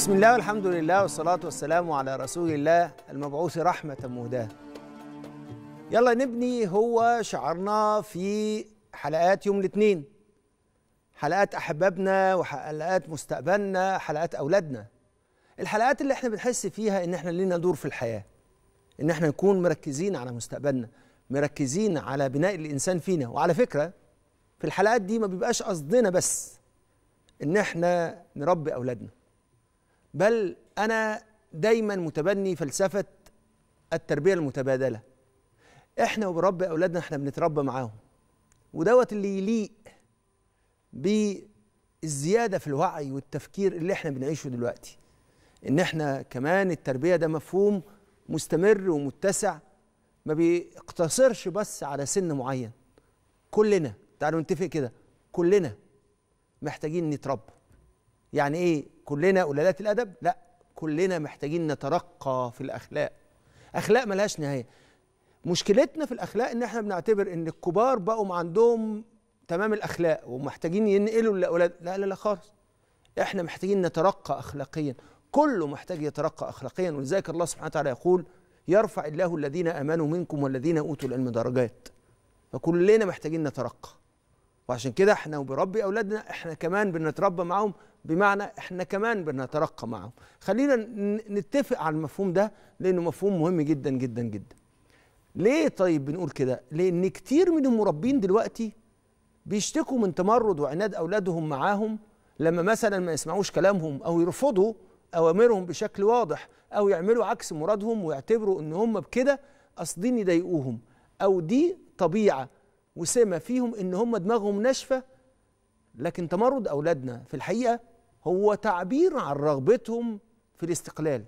بسم الله والحمد لله والصلاة والسلام على رسول الله المبعوث رحمة مهداة يلا نبني هو شعارنا في حلقات يوم الاثنين حلقات أحبابنا وحلقات مستقبلنا حلقات أولادنا الحلقات اللي احنا بنحس فيها ان احنا لينا دور في الحياة ان احنا نكون مركزين على مستقبلنا مركزين على بناء الإنسان فينا وعلى فكرة في الحلقات دي ما بيبقاش قصدنا بس ان احنا نربي أولادنا بل انا دايما متبني فلسفه التربيه المتبادله احنا وبربي اولادنا احنا بنتربى معاهم ودوت اللي يليق بالزياده في الوعي والتفكير اللي احنا بنعيشه دلوقتي ان احنا كمان التربيه ده مفهوم مستمر ومتسع ما بيقتصرش بس على سن معين كلنا تعالوا نتفق كده كلنا محتاجين نتربى يعني ايه كلنا قلالات الادب لا كلنا محتاجين نترقى في الاخلاق اخلاق ملهاش نهايه مشكلتنا في الاخلاق ان احنا بنعتبر ان الكبار بقوا عندهم تمام الاخلاق ومحتاجين ينقلوا للاولاد لا لا لا خالص احنا محتاجين نترقى اخلاقيا كله محتاج يترقى اخلاقيا ولذلك الله سبحانه وتعالى يقول يرفع الله الذين امنوا منكم والذين اوتوا العلم درجات فكلنا محتاجين نترقى وعشان كده احنا وبربي اولادنا احنا كمان بنتربى معاهم بمعنى احنا كمان بنترقى معاهم خلينا نتفق على المفهوم ده لانه مفهوم مهم جدا جدا جدا ليه طيب بنقول كده لان كتير من المربين دلوقتي بيشتكوا من تمرد وعناد اولادهم معاهم لما مثلا ما يسمعوش كلامهم او يرفضوا اوامرهم بشكل واضح او يعملوا عكس مرادهم ويعتبروا ان هم بكده قاصدين يضايقوهم او دي طبيعه وسمة فيهم إن هم دماغهم ناشفة لكن تمرد أولادنا في الحقيقة هو تعبير عن رغبتهم في الاستقلال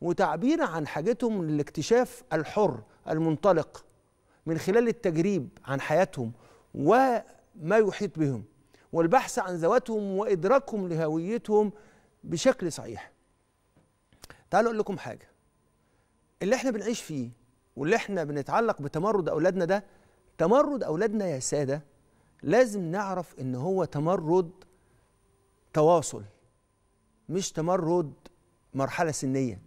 وتعبير عن حاجتهم للاكتشاف الحر المنطلق من خلال التجريب عن حياتهم وما يحيط بهم والبحث عن ذواتهم وإدراكهم لهويتهم بشكل صحيح تعالوا أقول لكم حاجة اللي احنا بنعيش فيه واللي احنا بنتعلق بتمرد أولادنا ده تمرد أولادنا يا سادة لازم نعرف إن هو تمرد تواصل مش تمرد مرحلة سنية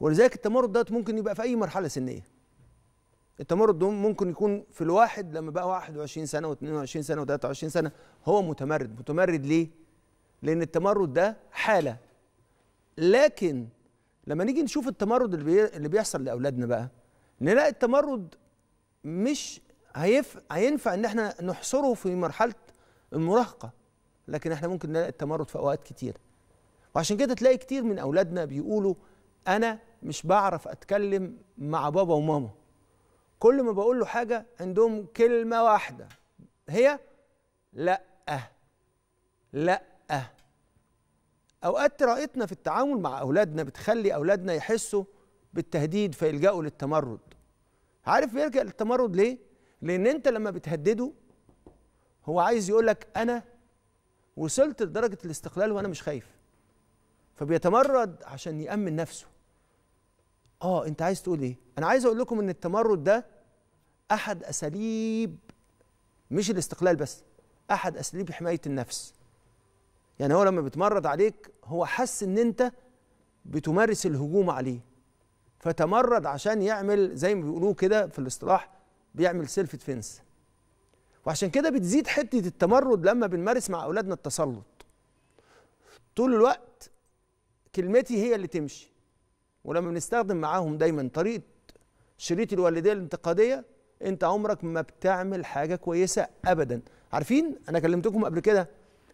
ولذلك التمرد ده ممكن يبقى في أي مرحلة سنية التمرد ممكن يكون في الواحد لما بقى 21 سنة و22 سنة و23 سنة هو متمرد متمرد ليه؟ لأن التمرد ده حالة لكن لما نيجي نشوف التمرد اللي بيحصل لأولادنا بقى نلاقي التمرد مش هيف... هينفع ان احنا نحصره في مرحله المراهقه لكن احنا ممكن نلاقي التمرد في اوقات كتير وعشان كده تلاقي كتير من اولادنا بيقولوا انا مش بعرف اتكلم مع بابا وماما كل ما بقول له حاجه عندهم كلمه واحده هي لا لا اوقات طريقتنا في التعامل مع اولادنا بتخلي اولادنا يحسوا بالتهديد فيلجأوا للتمرد عارف بيلجأ للتمرد ليه لان انت لما بتهدده هو عايز يقولك انا وصلت لدرجه الاستقلال وانا مش خايف فبيتمرد عشان يامن نفسه اه انت عايز تقول ايه انا عايز اقول لكم ان التمرد ده احد اساليب مش الاستقلال بس احد اساليب حمايه النفس يعني هو لما بيتمرد عليك هو حس ان انت بتمارس الهجوم عليه فتمرد عشان يعمل زي ما بيقولوه كده في الاصطلاح بيعمل سيلف ديفنس وعشان كده بتزيد حته التمرد لما بنمارس مع اولادنا التسلط طول الوقت كلمتي هي اللي تمشي ولما بنستخدم معاهم دايما طريقه شريط الوالديه الانتقاديه انت عمرك ما بتعمل حاجه كويسه ابدا عارفين انا كلمتكم قبل كده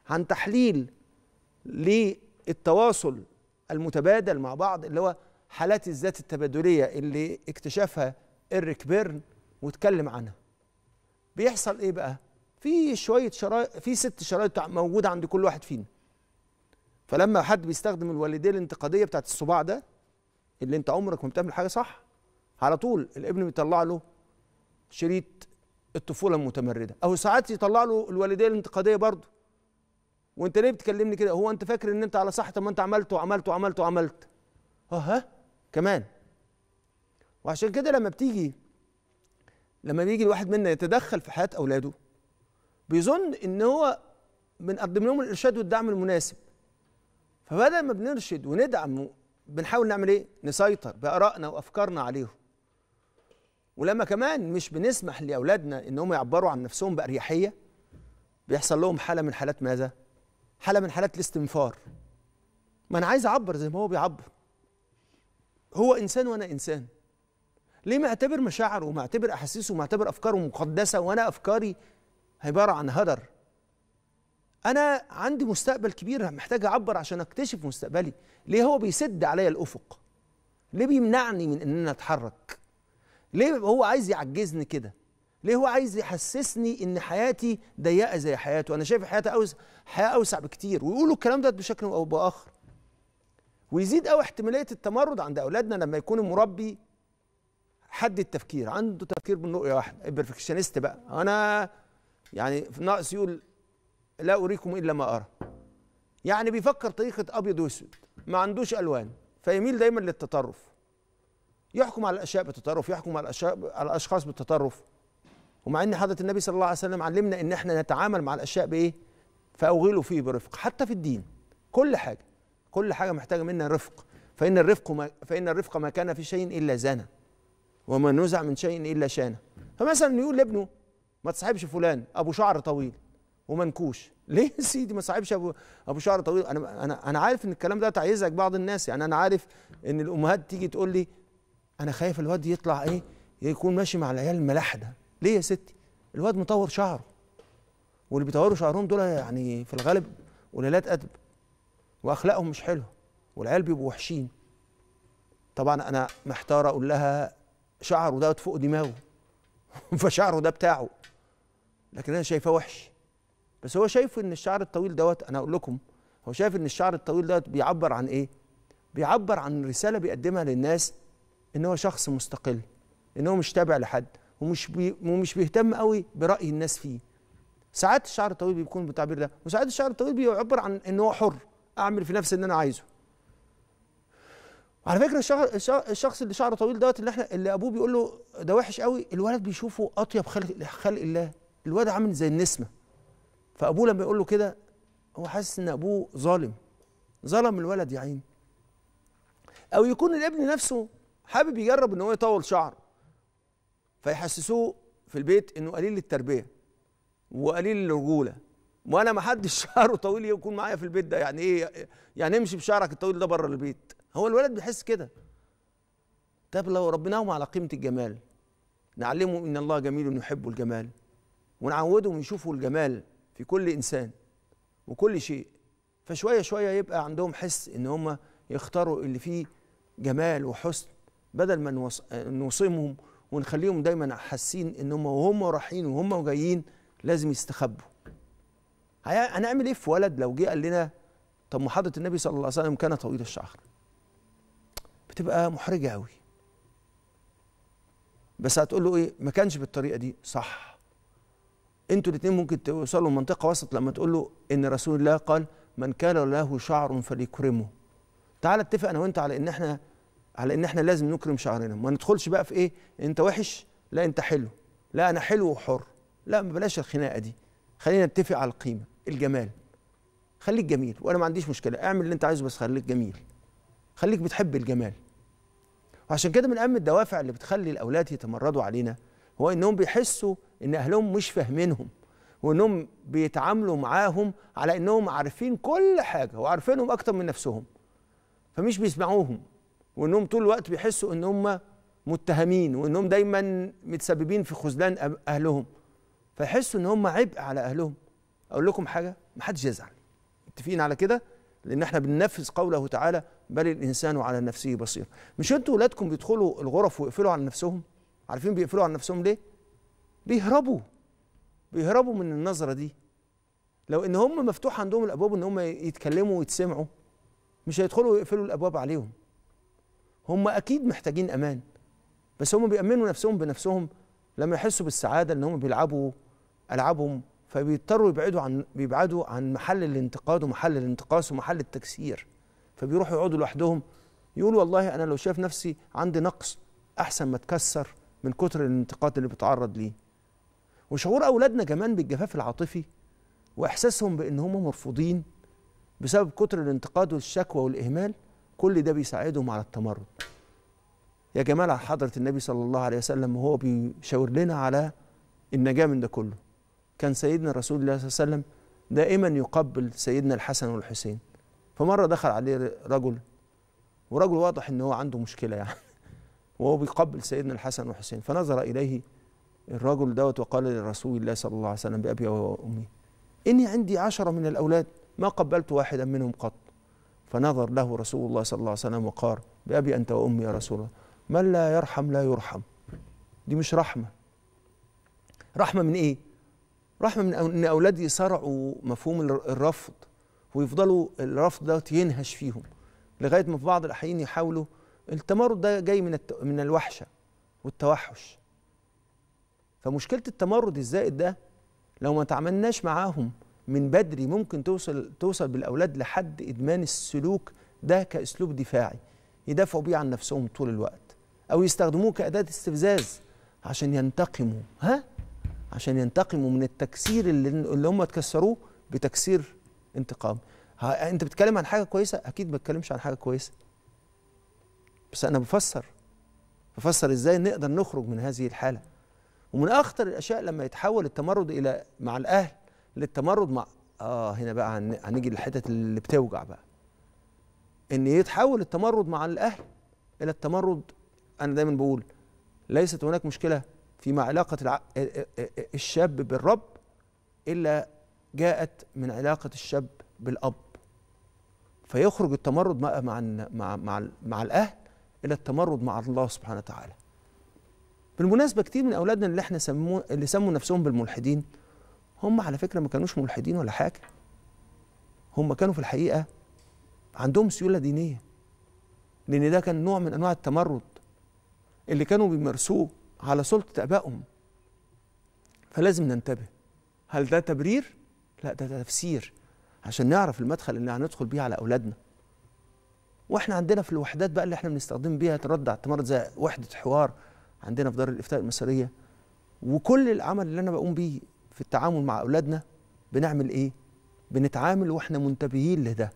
عن تحليل للتواصل المتبادل مع بعض اللي هو حالات الذات التبادليه اللي اكتشفها إريك بيرن واتكلم عنها بيحصل ايه بقى في شويه شرايط في ست شرايط موجوده عند كل واحد فينا فلما حد بيستخدم الوالديه الانتقاديه بتاعت الصباع ده اللي انت عمرك ما بتعمل حاجه صح على طول الابن بيطلع له شريط الطفوله المتمرده او ساعات يطلع له الوالديه الانتقاديه برضه وانت ليه بتكلمني كده هو انت فاكر ان انت على صح طب ما انت عملت وعملت وعملت وعملت اها ها كمان وعشان كده لما بتيجي لما بيجي الواحد منا يتدخل في حياه اولاده بيظن ان هو بنقدم لهم الارشاد والدعم المناسب فبدل ما بنرشد وندعم بنحاول نعمل ايه نسيطر بارائنا وافكارنا عليهم ولما كمان مش بنسمح لاولادنا ان هم يعبروا عن نفسهم باريحيه بيحصل لهم حاله من حالات ماذا حاله من حالات الاستنفار ما انا عايز اعبر زي ما هو بيعبر هو انسان وانا انسان ليه معتبر مشاعره ومعتبر احاسيسه ومعتبر افكاره مقدسه وانا افكاري عباره عن هدر انا عندي مستقبل كبير محتاج اعبر عشان اكتشف مستقبلي ليه هو بيسد عليا الافق ليه بيمنعني من ان انا اتحرك ليه هو عايز يعجزني كده ليه هو عايز يحسسني ان حياتي ضيقه زي حياته انا شايف حياتي اوسع حياه اوسع بكتير ويقولوا الكلام ده بشكل او باخر ويزيد قوي احتماليه التمرد عند اولادنا لما يكون المربي حد التفكير عنده تفكير رؤيه واحده البرفكشنست بقى انا يعني ناقص يقول لا اريكم الا ما ارى يعني بيفكر طريقه ابيض واسود ما عندوش الوان فيميل دايما للتطرف يحكم على الاشياء بالتطرف يحكم على الاشياء على الاشخاص بالتطرف ومع ان حضره النبي صلى الله عليه وسلم علمنا ان احنا نتعامل مع الاشياء بايه فاوغلوا فيه برفق حتى في الدين كل حاجه كل حاجه محتاجه منا رفق فان الرفق ما فان الرفق ما كان في شيء الا زنى وما نزع من شيء الا شانه فمثلا يقول لابنه ما تصاحبش فلان ابو شعر طويل ومنكوش ليه يا سيدي ما صاحبش ابو ابو شعر طويل انا انا انا عارف ان الكلام ده تعيزك بعض الناس يعني انا عارف ان الامهات تيجي تقول لي انا خايف الواد يطلع ايه يكون ماشي مع العيال الملاح ده ليه يا ستي الواد مطور شعره واللي بيطوروا شعرهم دول يعني في الغالب قليلات ادب واخلاقهم مش حلوه والعيال بيبقوا وحشين طبعا انا محتار اقول لها شعره دوت فوق دماغه فشعره ده بتاعه لكن انا شايفاه وحش بس هو شايف ان الشعر الطويل دوت انا اقول لكم هو شايف ان الشعر الطويل دوت بيعبر عن ايه بيعبر عن رساله بيقدمها للناس ان هو شخص مستقل ان هو مش تابع لحد ومش بي ومش بيهتم قوي براي الناس فيه ساعات الشعر الطويل بيكون بالتعبير ده وساعات الشعر الطويل بيعبر عن ان هو حر اعمل في نفسي اللي انا عايزه على فكره الشخص اللي شعره طويل دوت اللي احنا اللي ابوه بيقول له ده وحش قوي الولد بيشوفه اطيب خلق خلق الله الواد عامل زي النسمه فابوه لما يقول له كده هو حاسس ان ابوه ظالم ظلم الولد يا عيني او يكون الابن نفسه حابب يجرب ان هو يطول شعره فيحسسوه في البيت انه قليل التربيه وقليل الرجوله وانا ما حدش شعره طويل يكون معايا في البيت ده يعني ايه يعني امشي بشعرك الطويل ده بره البيت هو الولد بيحس كده طب لو ربناهم على قيمه الجمال نعلمهم ان الله جميل يحب الجمال ونعودهم يشوفوا الجمال في كل انسان وكل شيء فشويه شويه يبقى عندهم حس ان هم يختاروا اللي فيه جمال وحسن بدل ما نوصمهم ونخليهم دايما حاسين ان هم وهم رايحين وهم جايين لازم يستخبوا هنعمل ايه في ولد لو جه قال لنا طب محاضره النبي صلى الله عليه وسلم كانت طويل الشعر بتبقى محرجه قوي بس هتقول له ايه ما كانش بالطريقه دي صح انتوا الاثنين ممكن توصلوا لمنطقه وسط لما تقول له ان رسول الله قال من كان له شعر فليكرمه تعال اتفق انا وانت على ان احنا على ان احنا لازم نكرم شعرنا ما ندخلش بقى في ايه انت وحش لا انت حلو لا انا حلو وحر لا ما بلاش الخناقه دي خلينا نتفق على القيمه الجمال خليك جميل وانا ما عنديش مشكله اعمل اللي انت عايزه بس خليك جميل خليك بتحب الجمال وعشان كده من اهم الدوافع اللي بتخلي الاولاد يتمردوا علينا هو انهم بيحسوا ان اهلهم مش فاهمينهم وانهم بيتعاملوا معاهم على انهم عارفين كل حاجه وعارفينهم اكتر من نفسهم فمش بيسمعوهم وانهم طول الوقت بيحسوا ان هم متهمين وانهم دايما متسببين في خذلان اهلهم فيحسوا ان هم عبء على اهلهم اقول لكم حاجه محدش يزعل متفقين على كده لان احنا بننفذ قوله تعالى بل الانسان على نفسه بصير مش انتوا ولادكم بيدخلوا الغرف ويقفلوا على نفسهم عارفين بيقفلوا على نفسهم ليه بيهربوا بيهربوا من النظره دي لو ان هم مفتوح عندهم الابواب ان هم يتكلموا ويتسمعوا مش هيدخلوا ويقفلوا الابواب عليهم هم اكيد محتاجين امان بس هم بيامنوا نفسهم بنفسهم لما يحسوا بالسعاده ان هم بيلعبوا العابهم فبيضطروا يبعدوا عن بيبعدوا عن محل الانتقاد ومحل الانتقاص ومحل التكسير فبيروحوا يقعدوا لوحدهم يقول والله انا لو شايف نفسي عندي نقص احسن ما اتكسر من كتر الانتقاد اللي بتعرض ليه وشعور اولادنا كمان بالجفاف العاطفي واحساسهم بان هم مرفوضين بسبب كتر الانتقاد والشكوى والاهمال كل ده بيساعدهم على التمرد يا جماعه حضره النبي صلى الله عليه وسلم وهو بيشاور لنا على النجاه من ده كله كان سيدنا رسول الله صلى الله عليه وسلم دائما يقبل سيدنا الحسن والحسين فمره دخل عليه رجل ورجل واضح ان هو عنده مشكله يعني وهو بيقبل سيدنا الحسن والحسين فنظر اليه الرجل دوت وقال لرسول الله صلى الله عليه وسلم بابي وامي اني عندي عشره من الاولاد ما قبلت واحدا منهم قط فنظر له رسول الله صلى الله عليه وسلم وقال بأبي أنت وأمي يا رسول الله من لا يرحم لا يرحم دي مش رحمة رحمة من إيه؟ رحمة من أن أولادي صرعوا مفهوم الرفض ويفضلوا الرفض ده ينهش فيهم لغايه ما في بعض الاحيان يحاولوا التمرد ده جاي من الت... من الوحشه والتوحش فمشكله التمرد الزائد ده لو ما تعاملناش معاهم من بدري ممكن توصل توصل بالاولاد لحد ادمان السلوك ده كاسلوب دفاعي يدافعوا بيه عن نفسهم طول الوقت او يستخدموه كاداه استفزاز عشان ينتقموا ها عشان ينتقموا من التكسير اللي, اللي هم اتكسروه بتكسير انتقام انت بتتكلم عن حاجه كويسه اكيد ما بتكلمش عن حاجه كويسه بس انا بفسر بفسر ازاي نقدر نخرج من هذه الحاله ومن اخطر الاشياء لما يتحول التمرد الى مع الاهل للتمرد مع اه هنا بقى هنيجي للحتت اللي بتوجع بقى ان يتحول التمرد مع الاهل الى التمرد انا دايما بقول ليست هناك مشكله فيما علاقه الع... الشاب بالرب الا جاءت من علاقه الشاب بالاب فيخرج التمرد مع مع مع, مع الاهل الى التمرد مع الله سبحانه وتعالى بالمناسبه كتير من اولادنا اللي احنا سمو اللي سموا نفسهم بالملحدين هم على فكره ما كانوش ملحدين ولا حاجه هم كانوا في الحقيقه عندهم سيوله دينيه لان ده كان نوع من انواع التمرد اللي كانوا بيمارسوه على سلطه ابائهم فلازم ننتبه هل ده تبرير لا ده, ده تفسير عشان نعرف المدخل اللي هندخل بيه على أولادنا واحنا عندنا في الوحدات بقى اللي احنا بنستخدم بيها ترد على التمرد زي وحده حوار عندنا في دار الافتاء المصريه وكل العمل اللي انا بقوم بيه في التعامل مع اولادنا بنعمل ايه بنتعامل واحنا منتبهين لده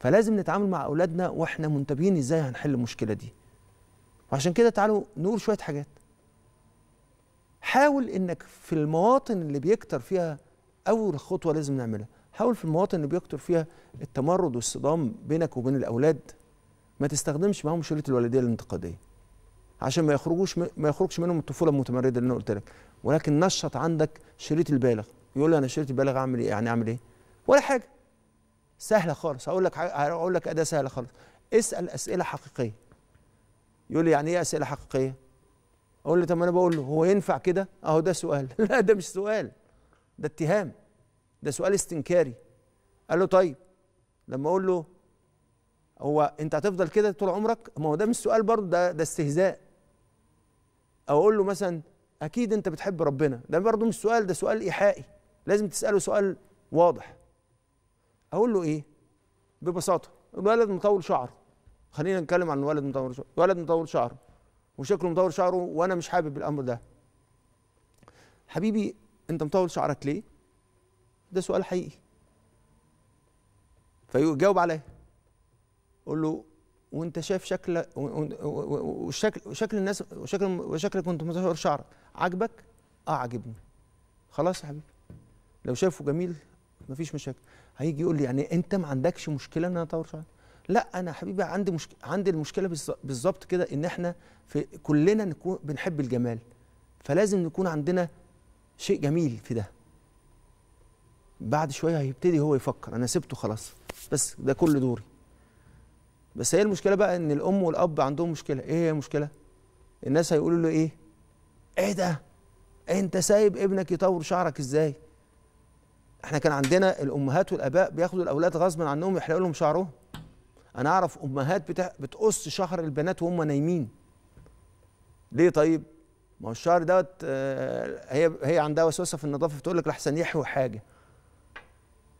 فلازم نتعامل مع اولادنا واحنا منتبهين ازاي هنحل المشكله دي وعشان كده تعالوا نقول شويه حاجات حاول انك في المواطن اللي بيكتر فيها اول خطوه لازم نعملها حاول في المواطن اللي بيكتر فيها التمرد والصدام بينك وبين الاولاد ما تستخدمش معاهم شريط الوالديه الانتقاديه عشان ما يخرجوش ما يخرجش منهم الطفوله المتمرده اللي انا قلت لك ولكن نشط عندك شريط البالغ يقول لي انا شريط البالغ اعمل ايه يعني اعمل ايه ولا حاجه سهله خالص هقول لك هقول لك اداه سهله خالص اسال اسئله حقيقيه يقول لي يعني ايه اسئله حقيقيه اقول له طب انا بقول له هو ينفع كده اهو ده سؤال لا ده مش سؤال ده اتهام ده سؤال استنكاري قال له طيب لما اقول له هو انت هتفضل كده طول عمرك ما هو ده مش سؤال برضه ده ده استهزاء او اقول له مثلا اكيد انت بتحب ربنا ده برضه مش سؤال ده سؤال ايحائي لازم تساله سؤال واضح اقول له ايه ببساطه الولد مطول شعره خلينا نتكلم عن الولد مطول شعره ولد مطول شعره وشكله مطول شعره وانا مش حابب الامر ده حبيبي انت مطول شعرك ليه ده سؤال حقيقي فيجاوب عليه قول له وانت شايف شكل وشكل شكل الناس وشكل وشكلك وانت متصور شعرك عاجبك اه عاجبني خلاص يا حبيبي لو شايفه جميل مفيش مشاكل هيجي يقول لي يعني انت ما عندكش مشكله ان انا اطور شعري لا انا حبيبي عندي مشكله عندي المشكله بالظبط كده ان احنا في كلنا نكون بنحب الجمال فلازم نكون عندنا شيء جميل في ده بعد شويه هيبتدي هو يفكر انا سبته خلاص بس ده كل دوري بس هي المشكله بقى ان الام والاب عندهم مشكله ايه هي المشكله الناس هيقولوا له ايه ايه ده انت سايب ابنك يطور شعرك ازاي احنا كان عندنا الامهات والاباء بياخدوا الاولاد غصبا عنهم يحلقوا لهم شعرهم انا اعرف امهات بتقص شعر البنات وهم نايمين ليه طيب ما هو الشعر دوت آه، هي هي عندها وسوسه في النظافه بتقول لك لحسن يحوي حاجه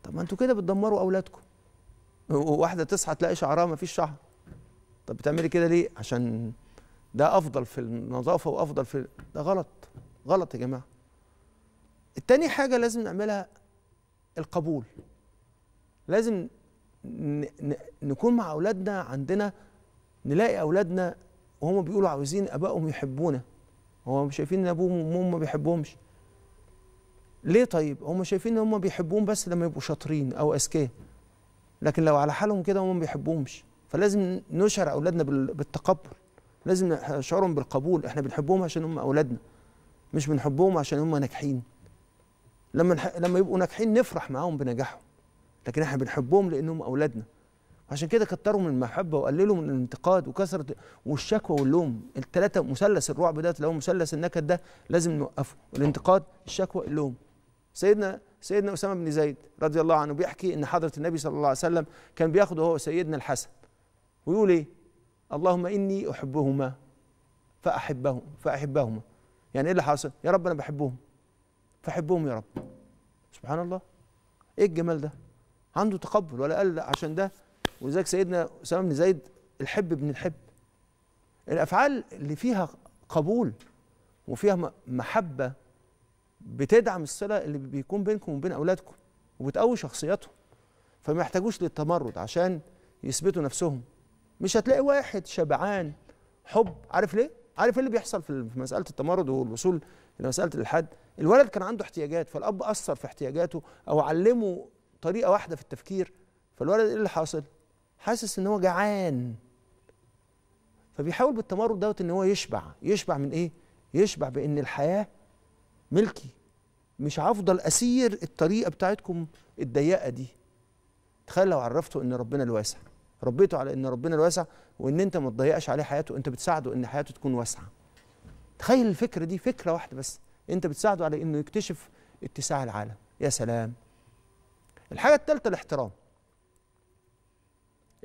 طب ما انتوا كده بتدمروا اولادكم وواحده تصحى تلاقي شعرها ما فيش شعر طب بتعملي كده ليه عشان ده افضل في النظافه وافضل في ده غلط غلط يا جماعه التاني حاجه لازم نعملها القبول لازم نكون مع اولادنا عندنا نلاقي اولادنا وهم بيقولوا عاوزين ابائهم يحبونا هو شايفين ان ابوهم وامهم ما بيحبهمش ليه طيب هم شايفين ان هم بيحبوهم بس لما يبقوا شاطرين او اذكياء لكن لو على حالهم كده هم ما بيحبوهمش فلازم نشعر اولادنا بالتقبل لازم نشعرهم بالقبول احنا بنحبهم عشان هم اولادنا مش بنحبهم عشان هم ناجحين لما لما يبقوا ناجحين نفرح معاهم بنجاحهم لكن احنا بنحبهم لانهم اولادنا عشان كده كتروا من المحبه وقللوا من الانتقاد وكثره والشكوى واللوم الثلاثه مثلث الرعب ده لو مثلث النكد ده لازم نوقفه الانتقاد الشكوى اللوم سيدنا سيدنا اسامه بن زيد رضي الله عنه بيحكي ان حضره النبي صلى الله عليه وسلم كان بياخد هو سيدنا الحسن ويقول ايه اللهم اني احبهما فاحبهم فاحبهما يعني ايه اللي حاصل يا رب انا بحبهم فاحبهم يا رب سبحان الله ايه الجمال ده عنده تقبل ولا قال عشان ده ولذلك سيدنا اسامه بن زيد الحب ابن الحب الافعال اللي فيها قبول وفيها محبه بتدعم الصله اللي بيكون بينكم وبين اولادكم وبتقوي شخصياتهم فما يحتاجوش للتمرد عشان يثبتوا نفسهم مش هتلاقي واحد شبعان حب عارف ليه عارف ايه اللي بيحصل في مساله التمرد والوصول لمساله الالحاد الولد كان عنده احتياجات فالاب اثر في احتياجاته او علمه طريقه واحده في التفكير فالولد ايه اللي حاصل حاسس ان هو جعان فبيحاول بالتمرد دوت ان هو يشبع يشبع من ايه يشبع بان الحياه ملكي مش هفضل اسير الطريقه بتاعتكم الضيقه دي تخيل لو عرفته ان ربنا الواسع ربيته على ان ربنا الواسع وان انت ما تضيقش عليه حياته انت بتساعده ان حياته تكون واسعه تخيل الفكره دي فكره واحده بس انت بتساعده على انه يكتشف اتساع العالم يا سلام الحاجه الثالثه الاحترام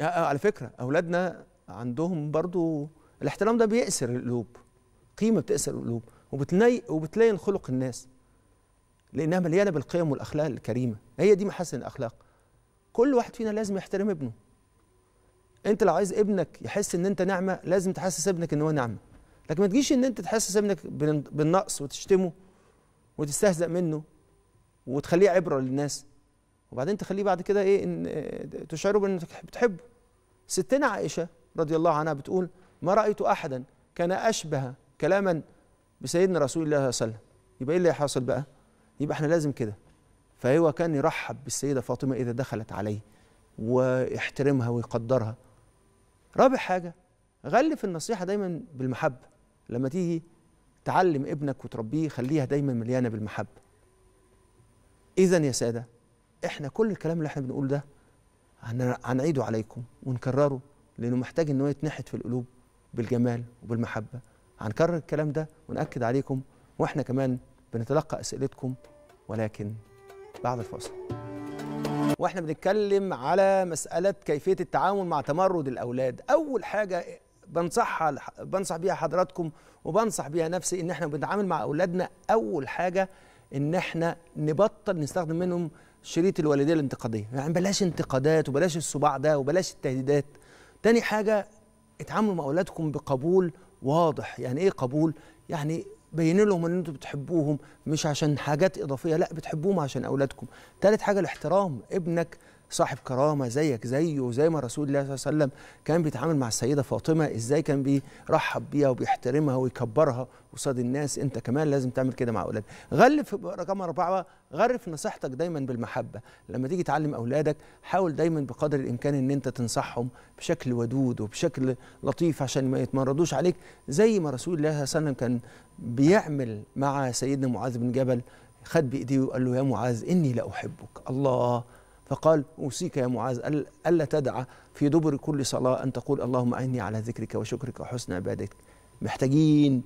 آه، على فكره اولادنا عندهم برضو الاحترام ده بيأسر القلوب قيمه بتأسر القلوب وبتلي وبتلين خلق الناس لانها مليانه بالقيم والاخلاق الكريمه هي دي محاسن الاخلاق كل واحد فينا لازم يحترم ابنه انت لو عايز ابنك يحس ان انت نعمه لازم تحسس ابنك ان هو نعمه لكن ما تجيش ان انت تحسس ابنك بالنقص وتشتمه وتستهزأ منه وتخليه عبره للناس وبعدين تخليه بعد كده ايه ان آه، تشعره بانك بتحبه ستنا عائشة رضي الله عنها بتقول ما رأيت أحدا كان أشبه كلاما بسيدنا رسول الله صلى الله عليه وسلم يبقى إيه اللي حاصل بقى يبقى إحنا لازم كده فهو كان يرحب بالسيدة فاطمة إذا دخلت عليه ويحترمها ويقدرها رابع حاجة غلف النصيحة دايما بالمحبة لما تيجي تعلم ابنك وتربيه خليها دايما مليانة بالمحبة إذا يا سادة إحنا كل الكلام اللي إحنا بنقول ده هنعيده عليكم ونكرره لانه محتاج ان هو يتنحت في القلوب بالجمال وبالمحبه هنكرر الكلام ده ونأكد عليكم واحنا كمان بنتلقى اسئلتكم ولكن بعد الفاصل واحنا بنتكلم على مساله كيفيه التعامل مع تمرد الاولاد اول حاجه بنصحها بنصح بيها حضراتكم وبنصح بيها نفسي ان احنا بنتعامل مع اولادنا اول حاجه ان احنا نبطل نستخدم منهم شريط الوالديه الانتقاديه يعني بلاش انتقادات وبلاش الصباع ده وبلاش التهديدات تاني حاجه اتعاملوا مع اولادكم بقبول واضح يعني ايه قبول يعني بين لهم ان انتوا بتحبوهم مش عشان حاجات اضافيه لا بتحبوهم عشان اولادكم تالت حاجه الاحترام ابنك صاحب كرامه زيك زيه زي ما رسول الله صلى الله عليه وسلم كان بيتعامل مع السيده فاطمه ازاي كان بيرحب بيها وبيحترمها ويكبرها قصاد الناس انت كمان لازم تعمل كده مع اولادك غلف رقم اربعه غرف نصيحتك دايما بالمحبه لما تيجي تعلم اولادك حاول دايما بقدر الامكان ان انت تنصحهم بشكل ودود وبشكل لطيف عشان ما يتمردوش عليك زي ما رسول الله صلى الله عليه وسلم كان بيعمل مع سيدنا معاذ بن جبل خد بايديه وقال له يا معاذ اني لاحبك الله فقال أوصيك يا معاذ ألا تدع في دبر كل صلاة أن تقول اللهم أعني على ذكرك وشكرك وحسن عبادتك محتاجين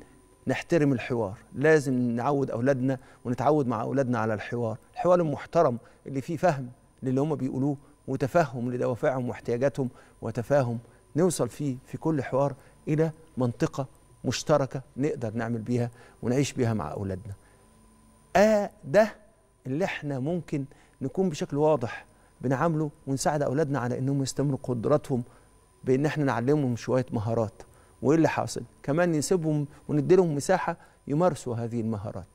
نحترم الحوار لازم نعود أولادنا ونتعود مع أولادنا على الحوار الحوار المحترم اللي فيه فهم للي هم بيقولوه وتفهم لدوافعهم واحتياجاتهم وتفاهم نوصل فيه في كل حوار إلى منطقة مشتركة نقدر نعمل بيها ونعيش بيها مع أولادنا آه ده اللي احنا ممكن نكون بشكل واضح بنعامله ونساعد اولادنا على انهم يستمروا قدراتهم بان احنا نعلمهم شويه مهارات وايه اللي حاصل كمان نسيبهم ونديلهم مساحه يمارسوا هذه المهارات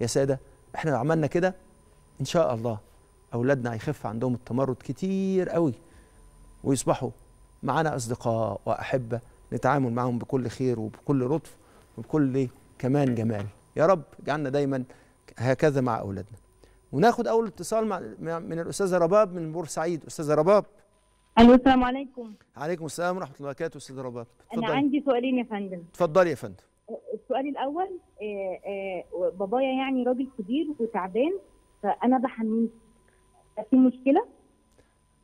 يا ساده احنا لو عملنا كده ان شاء الله اولادنا هيخف عندهم التمرد كتير قوي ويصبحوا معانا اصدقاء واحبه نتعامل معاهم بكل خير وبكل لطف وبكل إيه؟ كمان جمال يا رب اجعلنا دايما هكذا مع اولادنا وناخد اول اتصال مع من الاستاذه رباب من بورسعيد استاذه رباب الو السلام عليكم عليكم السلام ورحمه الله وبركاته استاذه رباب انا عندي سؤالين يا فندم اتفضلي يا فندم أه، السؤال الاول آه، آه، بابايا يعني راجل كبير وتعبان فانا بحميه في مشكله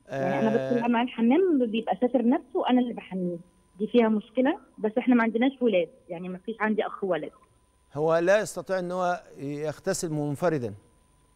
يعني انا بدخل مع الحمام بيبقى ساتر نفسه وانا اللي بحميه دي فيها مشكله بس احنا ما عندناش ولاد يعني ما فيش عندي اخ ولد هو لا يستطيع ان هو يغتسل منفردا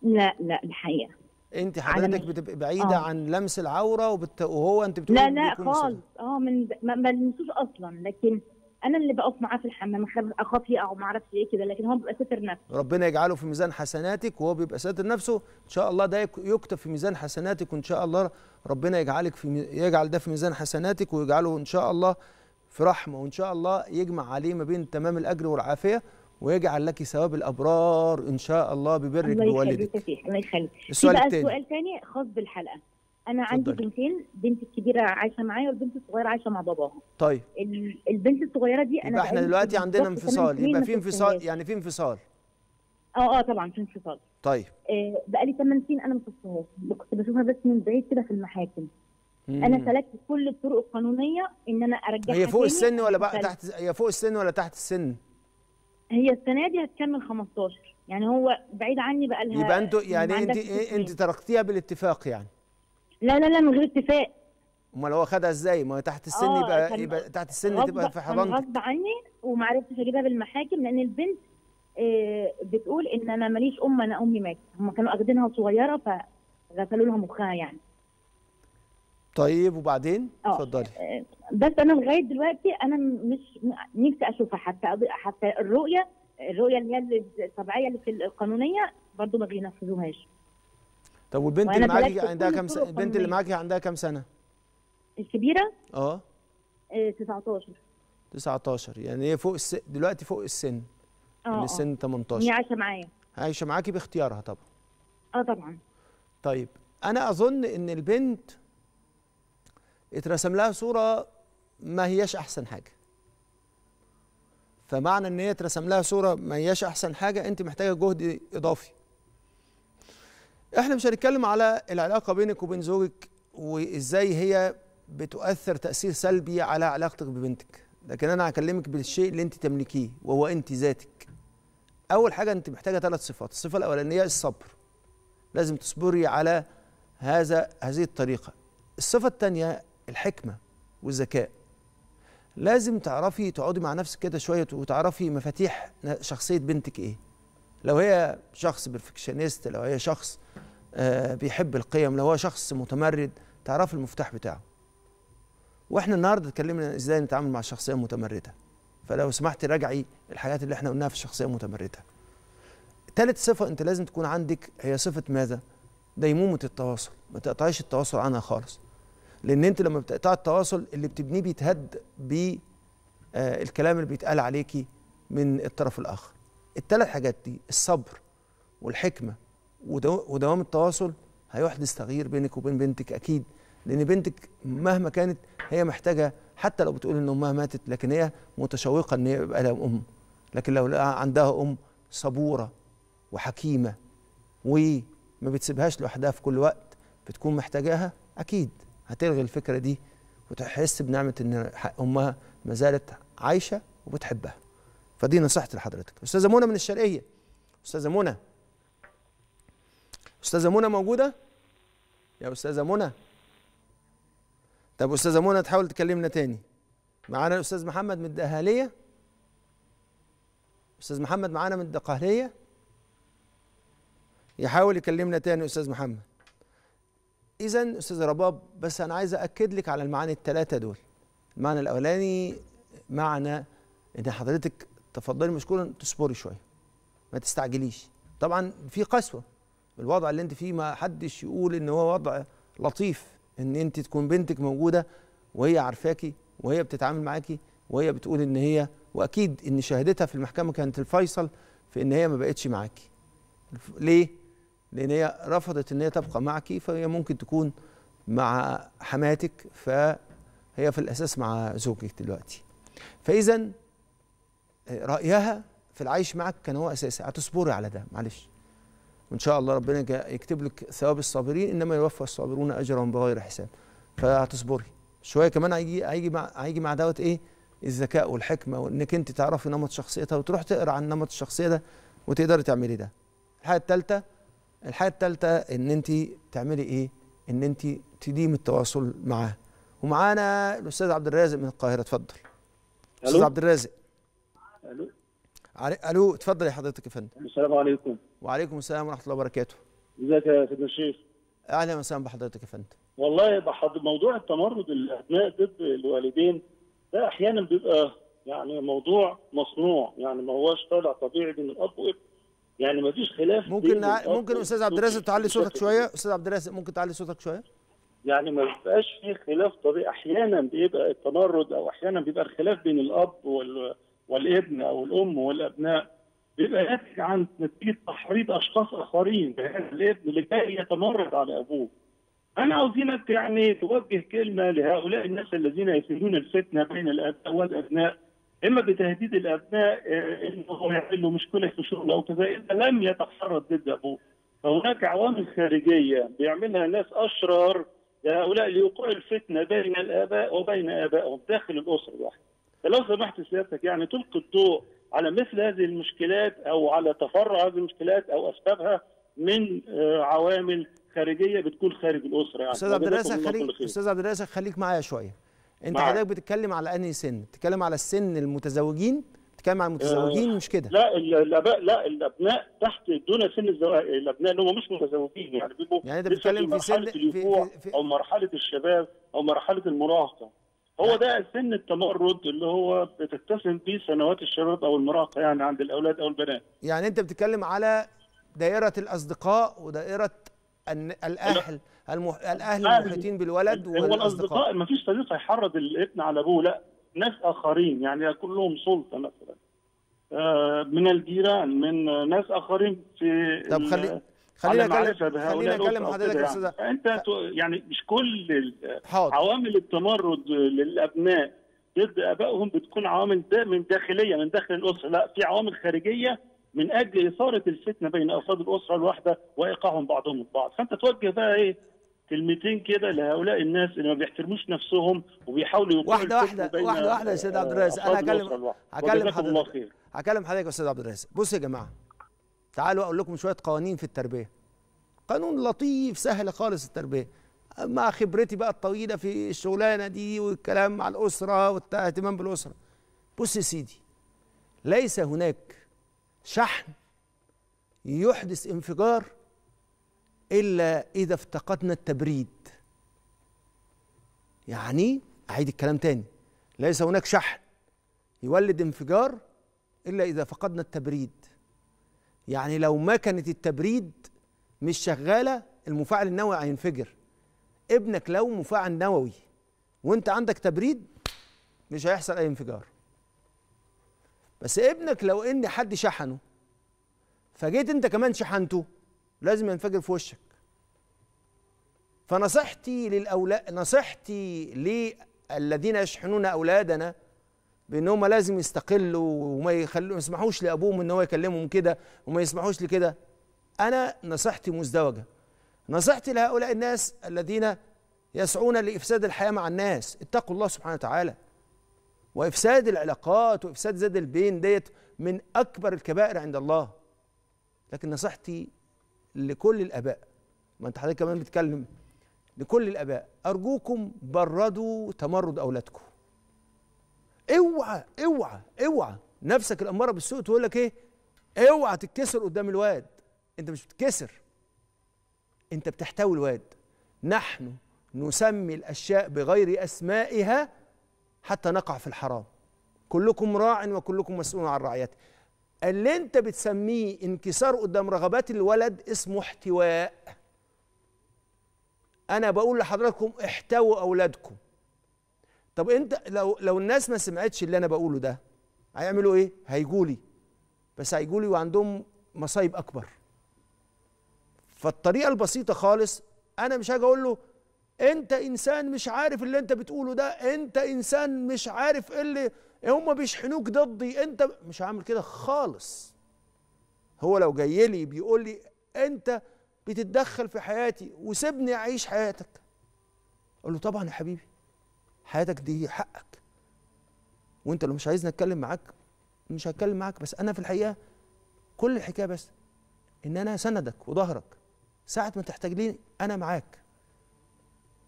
لا لا الحقيقه انت حضرتك بتبقي بعيده آه. عن لمس العوره وبت... وهو انت بتقولي لا لا خالص اه من ما بلمسوش اصلا لكن انا اللي بقف معاه في الحمام اخاف يقع وما اعرفش ايه كده لكن هو بيبقى ساتر نفسه ربنا يجعله في ميزان حسناتك وهو بيبقى ساتر نفسه ان شاء الله ده يكتب في ميزان حسناتك وان شاء الله ربنا يجعلك في يجعل ده في ميزان حسناتك ويجعله ان شاء الله في رحمه وان شاء الله يجمع عليه ما بين تمام الاجر والعافيه ويجعل لك ثواب الابرار ان شاء الله ببرك بوالدك الله يخليك السؤال الثاني سؤال ثاني خاص بالحلقه انا عندي بنتين بنتي الكبيره عايشه معايا والبنت الصغيره عايشه مع باباها طيب البنت الصغيره دي انا يبقى احنا دلوقتي عندنا انفصال يبقى في انفصال يعني في انفصال اه اه طبعا في انفصال طيب آه بقالي 8 سنين انا ما شفتهاش كنت بشوفها بس من بعيد كده في المحاكم مم. انا سلكت كل الطرق القانونيه ان انا ارجعها هي فوق السن ولا بقى تحت هي فوق السن ولا تحت السن هي السنه دي هتكمل 15 يعني هو بعيد عني بقى لها يبقى انتوا يعني انت ايه انت تركتيها بالاتفاق يعني لا لا لا من غير اتفاق امال هو خدها ازاي؟ ما هو تحت السن آه، يبقى يبقى تحت السن تبقى في حضانتك غصب عني وما عرفتش اجيبها بالمحاكم لان البنت آه بتقول ان انا ماليش ام انا امي ماتت هم كانوا اخدينها صغيره فغسلوا لها مخها يعني طيب وبعدين آه، اتفضلي آه، بس انا لغايه دلوقتي انا مش حتى الرؤيه الرؤيه اللي هي الطبيعيه اللي في القانونيه برضو ما بينفذوهاش طب والبنت اللي معاكي عندها كام سنه البنت اللي معاكي عندها كام سنه الكبيره اه 19 آه، 19 يعني هي فوق الس... دلوقتي فوق السن اه من يعني آه. السن 18 هي عايشه معايا عايشه معاكي باختيارها طبعا اه طبعا طيب انا اظن ان البنت اترسم لها صوره ما هياش احسن حاجه فمعنى ان هي اترسم لها صوره ما هياش احسن حاجه انت محتاجه جهد اضافي احنا مش هنتكلم على العلاقه بينك وبين زوجك وازاي هي بتؤثر تاثير سلبي على علاقتك ببنتك لكن انا هكلمك بالشيء اللي انت تملكيه وهو انت ذاتك اول حاجه انت محتاجه ثلاث صفات الصفه الاولانيه الصبر لازم تصبري على هذا هذه الطريقه الصفه الثانيه الحكمه والذكاء لازم تعرفي تقعدي مع نفسك كده شويه وتعرفي مفاتيح شخصيه بنتك ايه لو هي شخص بيرفكشنست لو هي شخص آه، بيحب القيم لو هو شخص متمرد تعرفي المفتاح بتاعه واحنا النهارده اتكلمنا ازاي نتعامل مع الشخصيه المتمرده فلو سمحت راجعي الحاجات اللي احنا قلناها في الشخصيه المتمرده ثالث صفه انت لازم تكون عندك هي صفه ماذا ديمومه التواصل ما تقطعيش التواصل عنها خالص لان انت لما بتقطع التواصل اللي بتبنيه بيتهد بالكلام آه، اللي بيتقال عليكي من الطرف الاخر الثلاث حاجات دي الصبر والحكمه ودوام التواصل هيحدث تغيير بينك وبين بنتك اكيد لان بنتك مهما كانت هي محتاجه حتى لو بتقول ان امها ماتت لكن هي متشوقه ان هي يبقى لها ام لكن لو عندها ام صبوره وحكيمه وما بتسيبهاش لوحدها في كل وقت بتكون محتاجاها اكيد هتلغي الفكره دي وتحس بنعمه ان امها ما زالت عايشه وبتحبها فدي نصيحتي لحضرتك استاذه منى من الشرقيه استاذه منى استاذه منى موجوده يا استاذه منى طب استاذه منى تحاول تكلمنا تاني معانا الاستاذ محمد من الدقهليه استاذ محمد معانا من الدقهليه يحاول يكلمنا تاني استاذ محمد اذا استاذ رباب بس انا عايز اكد لك على المعاني الثلاثه دول المعنى الاولاني معنى ان حضرتك تفضلي مشكورا تصبري شويه ما تستعجليش طبعا في قسوه الوضع اللي انت فيه ما حدش يقول ان هو وضع لطيف ان انت تكون بنتك موجوده وهي عارفاكي وهي بتتعامل معاكي وهي بتقول ان هي واكيد ان شهادتها في المحكمه كانت الفيصل في ان هي ما بقتش معاكي ليه لان هي رفضت ان هي تبقى معك فهي ممكن تكون مع حماتك فهي في الاساس مع زوجك دلوقتي فاذا رايها في العيش معك كان هو اساسي هتصبري على ده معلش وان شاء الله ربنا يكتب لك ثواب الصابرين انما يوفى الصابرون اجرهم بغير حساب فهتصبري شويه كمان هيجي هيجي مع هيجي مع دوت ايه الذكاء والحكمه وانك انت تعرفي نمط شخصيتها وتروح تقرا عن نمط الشخصيه ده وتقدري تعملي ده الحاجه الثالثه الحاجه الثالثه ان انت تعملي ايه ان انت تديم التواصل معاه ومعانا الاستاذ عبد الرازق من القاهره اتفضل استاذ عبد الرازق الو الو اتفضل يا حضرتك يا فندم السلام عليكم وعليكم السلام ورحمه الله وبركاته ازيك يا سيدنا الشيخ اهلا وسهلا بحضرتك يا فندم والله بحض... موضوع التمرد الابناء ضد الوالدين ده احيانا بيبقى يعني موضوع مصنوع يعني ما هوش طالع طبيعي بين الاب وابن يعني ما فيش خلاف ممكن ممكن استاذ عبد الرازق تعلي صوتك شويه استاذ عبد الرازق ممكن تعلي صوتك شويه يعني ما بيبقاش في خلاف طبيعي احيانا بيبقى التمرد او احيانا بيبقى الخلاف بين الاب وال... والابن او الام والابناء بيبقى ناتج عن نتيجه تحريض اشخاص اخرين بهذا الابن اللي جاي يتمرد على ابوه. انا عاوزينك يعني توجه كلمه لهؤلاء الناس الذين يثيرون الفتنه بين الاباء والابناء اما بتهديد الابناء آه، انه يعمل له مشكله في شغله او كذا اذا لم يتحرض ضد ابوه فهناك عوامل خارجيه بيعملها ناس اشرار لهؤلاء لوقوع الفتنه بين الاباء وبين ابائهم داخل الاسره الواحده. فلو سمحت سيادتك يعني تلقي الضوء على مثل هذه المشكلات او على تفرع هذه المشكلات او اسبابها من آه، عوامل خارجيه بتكون خارج الاسره يعني استاذ عبد الرازق خليك استاذ عبد الرازق خليك معايا شويه. انت حضرتك بتتكلم على انهي سن؟ بتتكلم على السن المتزوجين؟ بتتكلم على المتزوجين بتتكلم علي المتزوجين مش كده؟ لا الاباء لا الابناء تحت دون سن الزواج الابناء اللي هم مش متزوجين يعني بيبقوا يعني انت بتتكلم في سن في, في, في او مرحله الشباب او مرحله المراهقه هو يعني ده سن التمرد اللي هو بتتسم بيه سنوات الشباب او المراهقه يعني عند الاولاد او البنات يعني انت بتتكلم على دائره الاصدقاء ودائره الاهل المح... الاهل المحيطين بالولد والاصدقاء هو الاصدقاء ما فيش صديق هيحرض الابن على ابوه لا ناس اخرين يعني كلهم سلطه مثلا آه، من الجيران من ناس اخرين في طب خلي خلينا نتكلم خلينا نتكلم حضرتك يا استاذ انت يعني مش كل حاضر. عوامل التمرد للابناء ضد ابائهم بتكون عوامل ده من داخليه من داخل الاسره لا في عوامل خارجيه من اجل اثاره الفتنه بين افراد الاسره الواحده وايقاعهم بعضهم البعض فانت توجه بقى ايه كلمتين كده لهؤلاء الناس اللي ما بيحترموش نفسهم وبيحاولوا يقولوا واحده واحده واحده واحده يا استاذ عبد الرازق انا هكلم هكلم حضرتك هكلم حضرتك يا استاذ عبد الرازق بص يا جماعه تعالوا اقول لكم شويه قوانين في التربيه قانون لطيف سهل خالص التربيه مع خبرتي بقى الطويله في الشغلانه دي والكلام مع الاسره والاهتمام بالاسره بص يا سيدي ليس هناك شحن يحدث انفجار إلا إذا افتقدنا التبريد يعني أعيد الكلام تاني ليس هناك شحن يولد انفجار إلا إذا فقدنا التبريد يعني لو ما كانت التبريد مش شغالة المفاعل النووي هينفجر ابنك لو مفاعل نووي وانت عندك تبريد مش هيحصل اي انفجار بس ابنك لو ان حد شحنه فجيت انت كمان شحنته لازم ينفجر في وشك فنصيحتي للأولاد نصيحتي للذين يشحنون أولادنا بان هم لازم يستقلوا وما يخلوا يسمحوش لابوهم ان هو يكلمهم كده وما يسمحوش لكده انا نصيحتي مزدوجه نصيحتي لهؤلاء الناس الذين يسعون لافساد الحياه مع الناس اتقوا الله سبحانه وتعالى وافساد العلاقات وافساد زاد البين ديت من اكبر الكبائر عند الله لكن نصيحتي لكل الاباء ما انت حضرتك كمان بتتكلم لكل الاباء ارجوكم بردوا تمرد اولادكم اوعى اوعى اوعى نفسك الاماره بالسوء تقول لك ايه اوعى تتكسر قدام الواد انت مش بتتكسر انت بتحتوي الواد نحن نسمي الاشياء بغير اسمائها حتى نقع في الحرام كلكم راع وكلكم مسؤول عن رعيته اللي انت بتسميه انكسار قدام رغبات الولد اسمه احتواء انا بقول لحضراتكم احتووا اولادكم طب انت لو لو الناس ما سمعتش اللي انا بقوله ده هيعملوا ايه هيجولي بس هيجولي وعندهم مصايب اكبر فالطريقه البسيطه خالص انا مش هاجي اقول له انت انسان مش عارف اللي انت بتقوله ده انت انسان مش عارف اللي هم بيشحنوك ضدي انت مش هعمل كده خالص هو لو جاي لي بيقول لي انت بتتدخل في حياتي وسيبني اعيش حياتك اقول له طبعا يا حبيبي حياتك دي حقك وانت لو مش عايزني اتكلم معاك مش هتكلم معاك بس انا في الحقيقه كل الحكايه بس ان انا سندك وظهرك ساعه ما تحتاج لي انا معاك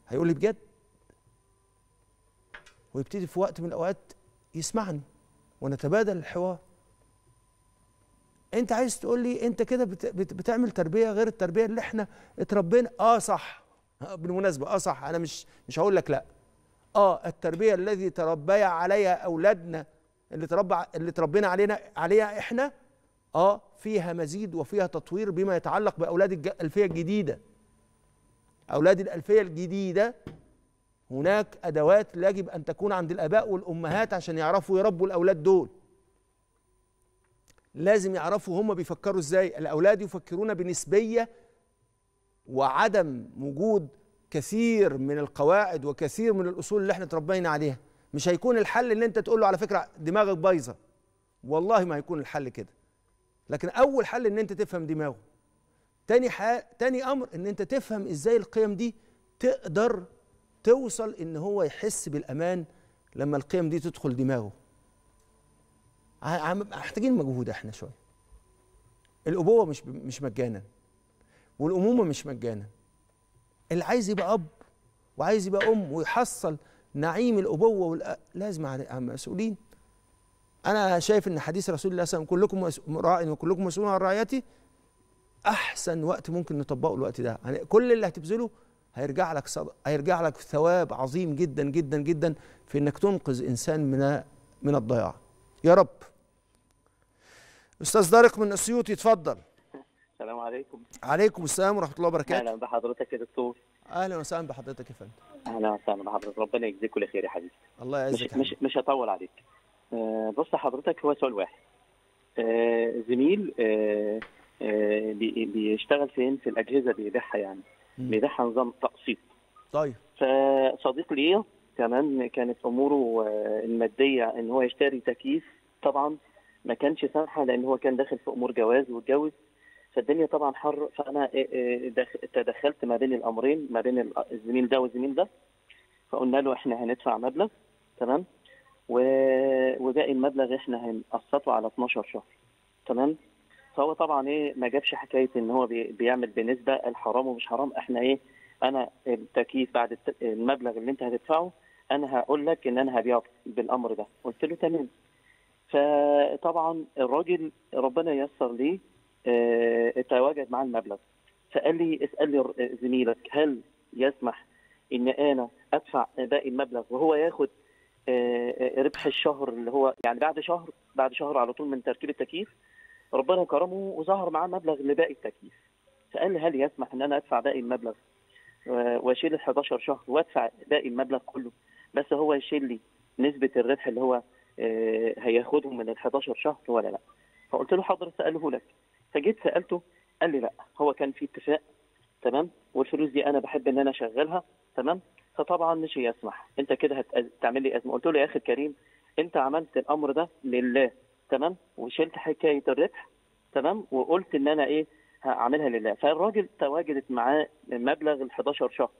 هيقول لي بجد ويبتدي في وقت من الاوقات يسمعني ونتبادل الحوار انت عايز تقول لي انت كده بتعمل تربيه غير التربيه اللي احنا اتربينا اه صح آه، بالمناسبه اه صح انا مش مش هقول لك لا اه التربيه الذي تربي عليها اولادنا اللي تربى اللي تربينا علينا عليها احنا اه فيها مزيد وفيها تطوير بما يتعلق باولاد الالفيه الجديده اولاد الالفيه الجديده هناك أدوات يجب أن تكون عند الآباء والأمهات عشان يعرفوا يربوا الأولاد دول لازم يعرفوا هم بيفكروا إزاي الأولاد يفكرون بنسبية وعدم وجود كثير من القواعد وكثير من الأصول اللي احنا اتربينا عليها مش هيكون الحل اللي انت تقول له على فكرة دماغك بايظة والله ما هيكون الحل كده لكن أول حل ان انت تفهم دماغه تاني, تاني أمر ان انت تفهم ازاي القيم دي تقدر توصل ان هو يحس بالامان لما القيم دي تدخل دماغه محتاجين مجهود احنا شويه الابوه مش مش مجانا والامومه مش مجانا اللي عايز يبقى اب وعايز يبقى ام ويحصل نعيم الابوه والأ... لازم على مسؤولين انا شايف ان حديث رسول الله صلى الله عليه وسلم كلكم راع وكلكم مسؤول عن رعيته احسن وقت ممكن نطبقه الوقت ده يعني كل اللي هتبذله هيرجع لك هيرجع لك ثواب عظيم جدا جدا جدا في انك تنقذ انسان من من الضياع يا رب استاذ طارق من اسيوط يتفضل السلام عليكم عليكم السلام ورحمه الله وبركاته اهلا بحضرتك يا دكتور اهلا وسهلا بحضرتك يا فندم اهلا وسهلا بحضرتك ربنا يجزيك كل خير يا حبيبي الله يعزك مش مش, مش هطول عليك آه بص حضرتك هو سؤال واحد آه زميل آه آه بيشتغل فين في الاجهزه بيبيعها يعني بيبيعها نظام تقسيط طيب فصديق ليا كمان كانت اموره آه، الماديه ان هو يشتري تكييف طبعا ما كانش سامحه لان هو كان داخل في امور جواز واتجوز فالدنيا طبعا حر فانا آه، آه، تدخلت ما بين الامرين ما بين الزميل ده والزميل ده فقلنا له احنا هندفع مبلغ تمام وباقي المبلغ احنا هنقسطه على 12 شهر تمام فهو طبعا ايه ما جابش حكايه ان هو بيعمل بنسبه الحرام ومش حرام احنا ايه انا التكييف بعد المبلغ اللي انت هتدفعه انا هقول لك ان انا هبيعه بالامر ده قلت له تمام فطبعا الراجل ربنا ييسر ليه اه تواجد معاه المبلغ فقال لي اسال لي زميلك هل يسمح ان انا ادفع باقي المبلغ وهو ياخد آه، ربح الشهر اللي هو يعني بعد شهر بعد شهر على طول من تركيب التكييف ربنا كرمه وظهر معاه مبلغ لباقي التكييف فقال لي هل يسمح ان انا ادفع باقي المبلغ واشيل ال 11 شهر وادفع باقي المبلغ كله بس هو يشيل لي نسبه الربح اللي هو آه، هياخده من ال 11 شهر ولا لا فقلت له حاضر ساله لك فجيت سالته قال لي لا هو كان في اتفاق تمام والفلوس دي انا بحب ان انا اشغلها تمام فطبعا مش هيسمح انت كده هتعمل لي ازمه قلت له يا اخي الكريم انت عملت الامر ده لله تمام وشلت حكايه الربح تمام وقلت ان انا ايه هعملها لله فالراجل تواجدت معاه مبلغ ال 11 شهر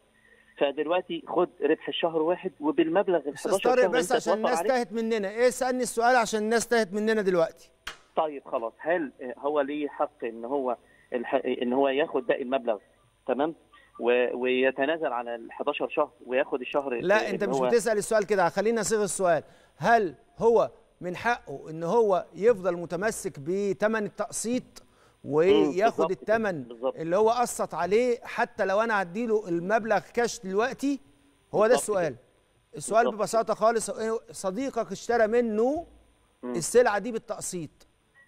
فدلوقتي خد ربح الشهر واحد وبالمبلغ ال 11 شهر بس عشان الناس تاهت مننا ايه اسالني السؤال عشان الناس تاهت مننا دلوقتي طيب خلاص هل هو ليه حق ان هو ان هو ياخد باقي المبلغ تمام ويتنازل على ال 11 شهر وياخد الشهر لا انت مش بتسال السؤال كده خلينا نصيغ السؤال هل هو من حقه ان هو يفضل متمسك بتمن التقسيط وياخد التمن اللي هو قسط عليه حتى لو انا هديله المبلغ كاش دلوقتي هو ده السؤال السؤال ببساطه خالص إيه، صديقك اشترى منه السلعه دي بالتقسيط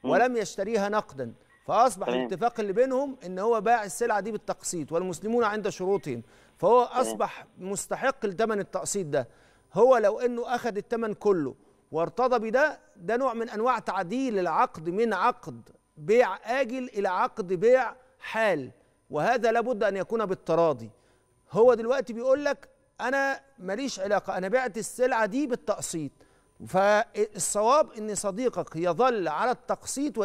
ولم يشتريها نقدا فاصبح الاتفاق اللي بينهم ان هو باع السلعه دي بالتقسيط والمسلمون عند شروطهم فهو اصبح مستحق لثمن التقسيط ده هو لو انه اخذ الثمن كله وارتضى بده ده نوع من انواع تعديل العقد من عقد بيع اجل الى عقد بيع حال وهذا لابد ان يكون بالتراضي هو دلوقتي بيقول لك انا ماليش علاقه انا بعت السلعه دي بالتقسيط فالصواب ان صديقك يظل على التقسيط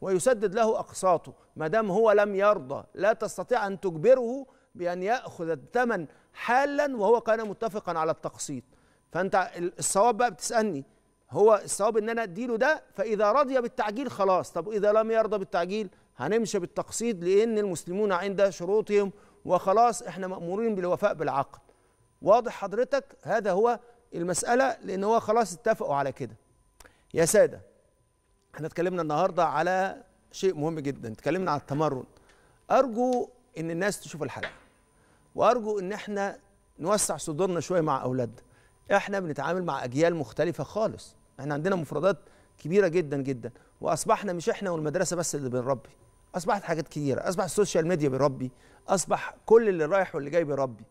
ويسدد له اقساطه ما دام هو لم يرضى لا تستطيع ان تجبره بان ياخذ الثمن حالا وهو كان متفقا على التقسيط فانت الصواب بقى بتسالني هو الصواب ان انا اديله ده فاذا رضي بالتعجيل خلاص طب اذا لم يرضى بالتعجيل هنمشي بالتقسيط لان المسلمون عند شروطهم وخلاص احنا مامورين بالوفاء بالعقد واضح حضرتك هذا هو المساله لان هو خلاص اتفقوا على كده يا ساده احنا اتكلمنا النهارده على شيء مهم جدا اتكلمنا على التمرد ارجو ان الناس تشوف الحلقه وارجو ان احنا نوسع صدورنا شويه مع اولادنا احنا بنتعامل مع اجيال مختلفه خالص احنا عندنا مفردات كبيره جدا جدا واصبحنا مش احنا والمدرسه بس اللي بنربي اصبحت حاجات كتيره اصبح السوشيال ميديا بيربي اصبح كل اللي رايح واللي جاي بيربي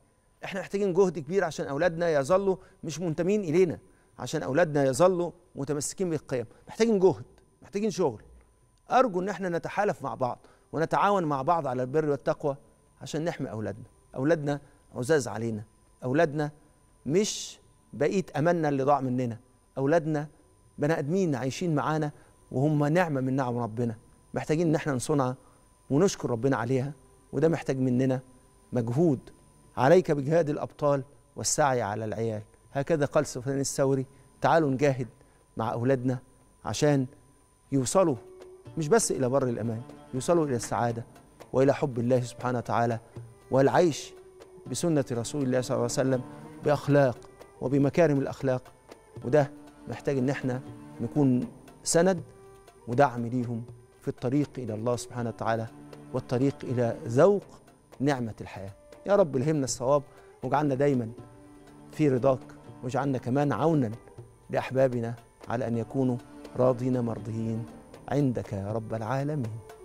احنا محتاجين جهد كبير عشان اولادنا يظلوا مش منتمين الينا عشان اولادنا يظلوا متمسكين بالقيم محتاجين جهد محتاجين شغل ارجو ان احنا نتحالف مع بعض ونتعاون مع بعض على البر والتقوى عشان نحمي اولادنا اولادنا عزاز علينا اولادنا مش بقيت املنا اللي ضاع مننا اولادنا بني ادمين عايشين معانا وهم نعمه من نعم ربنا محتاجين ان احنا نصنع ونشكر ربنا عليها وده محتاج مننا مجهود عليك بجهاد الابطال والسعي على العيال هكذا قال سفيان الثوري تعالوا نجاهد مع اولادنا عشان يوصلوا مش بس الى بر الامان يوصلوا الى السعاده والى حب الله سبحانه وتعالى والعيش بسنه رسول الله صلى الله عليه وسلم باخلاق وبمكارم الاخلاق وده محتاج ان احنا نكون سند ودعم ليهم في الطريق الى الله سبحانه وتعالى والطريق الى ذوق نعمه الحياه يا رب الهمنا الصواب واجعلنا دايما في رضاك واجعلنا كمان عونا لاحبابنا على ان يكونوا راضين مرضيين عندك يا رب العالمين